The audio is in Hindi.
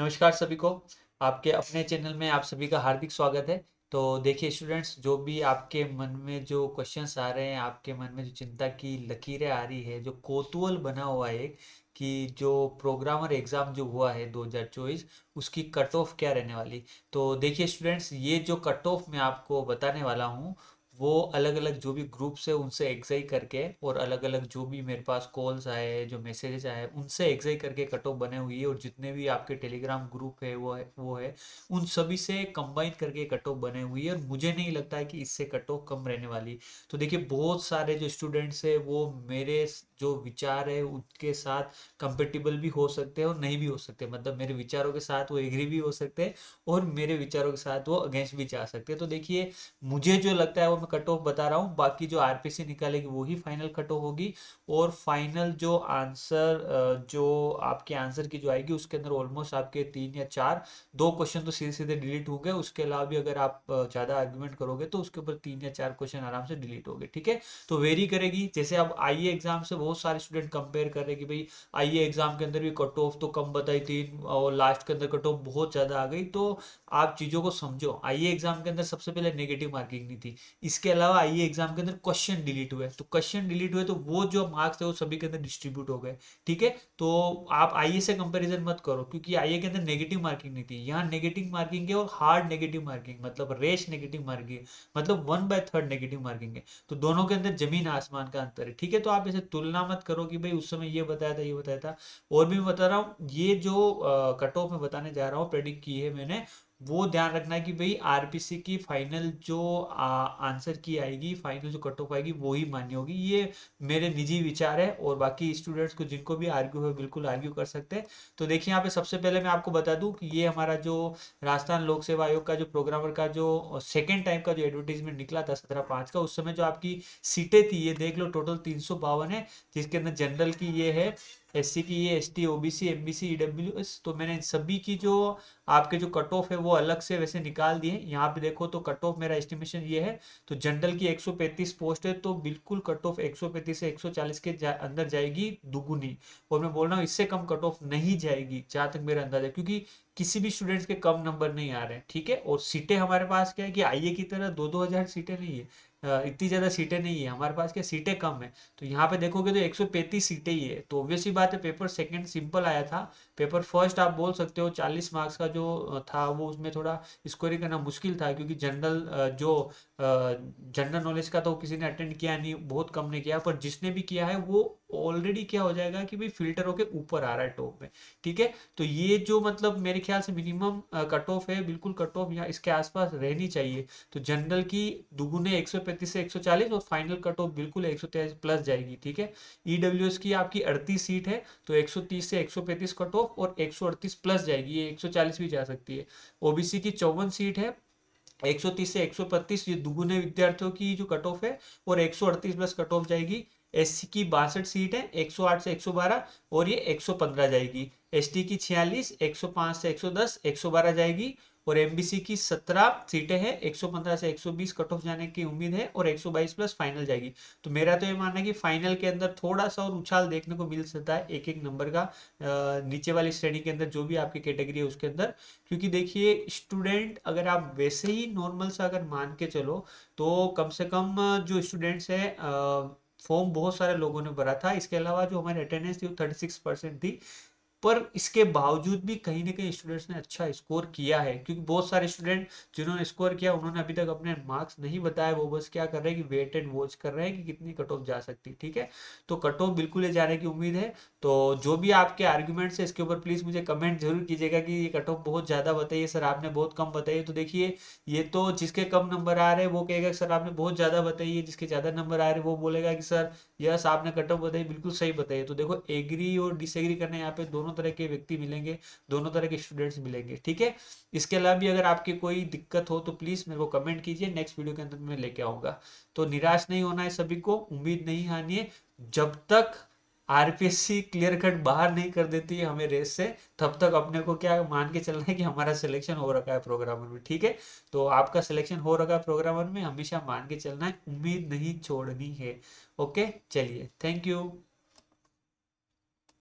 नमस्कार सभी को आपके अपने चैनल में आप सभी का हार्दिक स्वागत है तो देखिए स्टूडेंट्स जो भी आपके मन में जो क्वेश्चंस आ रहे हैं आपके मन में जो चिंता की लकीरें आ रही है जो कोतूहल बना हुआ है कि जो प्रोग्रामर एग्ज़ाम जो हुआ है 2024 उसकी कट ऑफ क्या रहने वाली तो देखिए स्टूडेंट्स ये जो कट ऑफ मैं आपको बताने वाला हूँ वो अलग अलग जो भी ग्रुप्स है उनसे एग्जाई करके और अलग अलग जो भी मेरे पास कॉल्स आए हैं जो मैसेजेस आए हैं उनसे एग्जाई करके कट ऑफ बने हुई है और जितने भी आपके टेलीग्राम ग्रुप है वो है वो है उन सभी से कंबाइन करके कट ऑफ बने हुई है और मुझे नहीं लगता है कि इससे कट ऑफ कम रहने वाली तो देखिए बहुत सारे जो स्टूडेंट्स है वो मेरे जो विचार है उसके साथ कंपेटेबल भी हो सकते हैं और नहीं भी हो सकते मतलब मेरे विचारों के साथ वो एग्री भी हो सकते हैं और मेरे विचारों के साथ वो अगेंस्ट भी जा सकते हैं तो देखिए मुझे जो लगता है वो मैं कट ऑफ बता रहा हूँ बाकी जो आरपीसी निकालेगी वो ही फाइनल कट ऑफ होगी और फाइनल जो आंसर जो आपके आंसर की जो आएगी उसके अंदर ऑलमोस्ट आपके तीन या चार दो क्वेश्चन तो सीधे सीधे डिलीट हो गए उसके अलावा भी अगर आप ज़्यादा आर्ग्यूमेंट करोगे तो उसके ऊपर तीन या चार क्वेश्चन आराम से डिलीट हो गए ठीक है तो वेरी करेगी जैसे आप आई एग्जाम से वो बहुत सारे स्टूडेंट कंपेयर कर रहे हैं कि भाई आई एग्जाम के अंदर भी कट ऑफ तो कम बताई थी और लास्ट के अंदर कट ऑफ बहुत ज़्यादा आ गई तो आप चीज़ों को समझो आई एग्जाम के अंदर सबसे पहले नेगेटिव मार्किंग नहीं थी इसके अलावा आई एग्जाम के अंदर क्वेश्चन डिलीट हुए तो क्वेश्चन डिलीट हुए तो वो जो मार्क्स थे वो सभी के अंदर डिस्ट्रीब्यूट हो गए ठीक है तो आप आई से कंपेरिजन मत करो क्योंकि आई के अंदर नेगेटिव मार्किंग नहीं थी यहाँ नेगेटिव मार्किंग है और हार्ड नेगेटिव मार्किंग मतलब रेश नेगेटिव मार्किंग मतलब one by third negative marking है तो दोनों के अंदर जमीन आसमान का अंतर है ठीक है तो आप इसे तुलना तुलना मत करो कि भाई उस समय ये बताया था ये बताया था और भी बता रहा हूँ ये जो कट ऑफ में बताने जा रहा हूँ प्रेडिक्ट की है मैंने वो ध्यान रखना है कि भाई आरपीसी की फाइनल जो आंसर की आएगी फाइनल जो कट ऑफ आएगी वो ही मान्य होगी ये मेरे निजी विचार है और बाकी स्टूडेंट्स को जिनको भी आर्ग्यू है बिल्कुल आर्ग्यू कर सकते हैं तो देखिए यहाँ पे सबसे पहले मैं आपको बता दूँ कि ये हमारा जो राजस्थान लोक सेवा आयोग का जो प्रोग्रामर का जो सेकेंड टाइम का जो एडवर्टीजमेंट निकला था सत्रह पाँच का उस समय जो आपकी सीटें थी ये देख लो टोटल तीन है जिसके अंदर जनरल की ये है एस की ये S T O B C M B C E W S तो मैंने सभी की जो आपके जो कट ऑफ है वो अलग से वैसे निकाल दिए यहाँ पे देखो तो कट ऑफ मेरा एस्टिमेशन ये है तो जनरल की 135 पोस्ट है तो बिल्कुल कट ऑफ 135 से 140 के जा, अंदर जाएगी दुगुनी और मैं बोल रहा हूँ इससे कम कट ऑफ नहीं जाएगी जहाँ तक मेरा अंदाजा क्योंकि किसी भी स्टूडेंट्स के कम नंबर नहीं आ रहे हैं ठीक है और सीटें हमारे पास क्या है कि आइए की तरह दो दो हजार सीटें नहीं है इतनी ज़्यादा सीटें नहीं है हमारे पास क्या सीटें कम है तो यहाँ पे देखोगे तो 135 सीटें ही है तो ऑब्वियसली बात है पेपर सेकंड सिंपल आया था पेपर फर्स्ट आप बोल सकते हो 40 मार्क्स का जो था वो उसमें थोड़ा स्कोरिंग करना मुश्किल था क्योंकि जनरल जो जनरल नॉलेज का तो किसी ने अटेंड किया नहीं बहुत कम ने किया पर जिसने भी किया है वो ऑलरेडी क्या हो जाएगा कि भाई फिल्टर होके ऊपर आ रहा है टॉप में ठीक है तो ये जो मतलब मेरे ख्याल से मिनिमम कट ऑफ है बिल्कुल कट ऑफ यहाँ इसके आसपास रहनी चाहिए तो जनरल की दुगुने एक से 140 और फाइनल कट ऑफ बिल्कुल एक प्लस जाएगी ठीक है ई की आपकी अड़तीस सीट है तो 130 से 135 कट ऑफ और 138 प्लस जाएगी ये 140 भी जा सकती है ओबीसी की चौवन सीट है 130 से 135 ये दुगुने विद्यार्थियों की जो कट ऑफ है और 138 प्लस कट ऑफ जाएगी एस की बासठ सीट है 108 से 112 और ये 115 जाएगी एस की 46 105 से 110 112 जाएगी और एम की 17 सीटें हैं 115 से 120 कट ऑफ जाने की उम्मीद है और 122 प्लस फाइनल जाएगी तो मेरा तो ये मानना है कि फाइनल के अंदर थोड़ा सा और उछाल देखने को मिल सकता है एक एक नंबर का नीचे वाली श्रेणी के अंदर जो भी आपकी कैटेगरी है उसके अंदर क्योंकि देखिए स्टूडेंट अगर आप वैसे ही नॉर्मल सा अगर मान के चलो तो कम से कम जो स्टूडेंट्स हैं फॉर्म बहुत सारे लोगों ने भरा था इसके अलावा जो हमारी अटेंडेंस थी वो थर्टी सिक्स परसेंट थी पर इसके बावजूद भी कहीं ना कहीं स्टूडेंट्स ने अच्छा स्कोर किया है क्योंकि बहुत सारे स्टूडेंट जिन्होंने स्कोर किया उन्होंने अभी तक अपने मार्क्स नहीं बताए वो बस क्या कर रहे हैं कि वेट एंड वॉच कर रहे हैं कि कितनी कट ऑफ जा सकती है ठीक है तो कट ऑफ बिल्कुल ही जाने की उम्मीद है तो जो भी आपके आर्ग्यूमेंट्स है इसके ऊपर प्लीज़ मुझे कमेंट जरूर कीजिएगा कि ये कट ऑफ बहुत ज़्यादा बताइए सर आपने बहुत कम बताइए तो देखिए ये तो जिसके कम नंबर आ रहे हैं वो कहेगा सर आपने बहुत ज़्यादा बताइए जिसके ज़्यादा नंबर आ रहे हैं वो बोलेगा कि सर यस आपने कट ऑफ बताइए बिल्कुल सही बताइए तो देखो एग्री और डिसएग्री करने यहाँ पे दोनों दोनों तरह के व्यक्ति मिलेंगे दोनों तरह के स्टूडेंट्स मिलेंगे ठीक है इसके अलावा भी अगर आपकी कोई दिक्कत हो तो प्लीज़ मेरे को कमेंट कीजिए नेक्स्ट वीडियो के अंदर मैं लेके आऊंगा तो निराश नहीं होना है सभी को उम्मीद नहीं हानि है जब तक आरपीएससी क्लियर कट बाहर नहीं कर देती है हमें रेस से तब तक अपने को क्या मान के चलना है कि हमारा सिलेक्शन हो रखा है प्रोग्रामर में ठीक है तो आपका सिलेक्शन हो रखा है प्रोग्रामर में हमेशा मान के चलना है उम्मीद नहीं छोड़नी है ओके चलिए थैंक यू